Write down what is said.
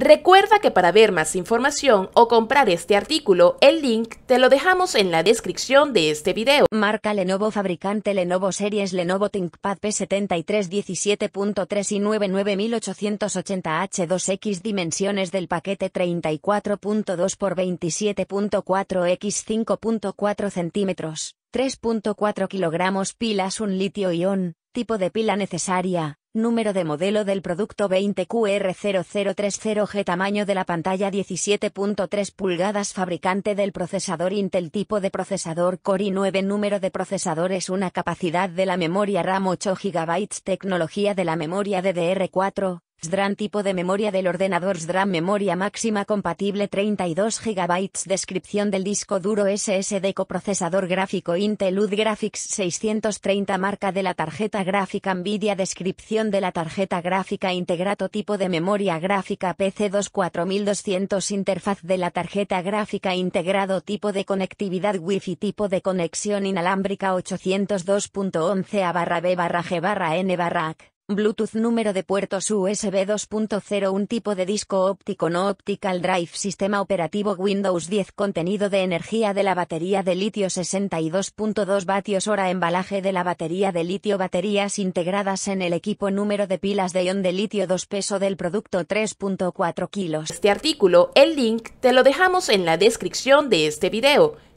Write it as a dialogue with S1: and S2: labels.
S1: Recuerda que para ver más información o comprar este artículo, el
S2: link te lo dejamos en la descripción de este video. Marca Lenovo Fabricante Lenovo Series Lenovo ThinkPad P73 17.3 y 99880H2X Dimensiones del paquete 34.2 x 27.4 x 5.4 centímetros, 3.4 kilogramos Pilas un litio ion, tipo de pila necesaria, número de modelo del producto 20QR0030G, tamaño de la pantalla 17.3 pulgadas, fabricante del procesador Intel, tipo de procesador Core i9, número de procesadores, una capacidad de la memoria RAM 8 GB, tecnología de la memoria DDR4, SDRAM tipo de memoria del ordenador SDRAM memoria máxima compatible 32 GB descripción del disco duro SSD coprocesador gráfico Intel UD Graphics 630 marca de la tarjeta gráfica Nvidia descripción de la tarjeta gráfica integrato tipo de memoria gráfica PC 24200 interfaz de la tarjeta gráfica integrado tipo de conectividad Wi-Fi tipo de conexión inalámbrica 802.11 a barra B barra G barra N barra AC Bluetooth número de puertos USB 2.0 un tipo de disco óptico no optical drive sistema operativo Windows 10 contenido de energía de la batería de litio 62.2 vatios hora embalaje de la batería de litio baterías integradas en el equipo número de pilas de ion de litio 2 peso del producto 3.4 kilos. Este artículo, el link, te lo dejamos en la descripción
S1: de este video.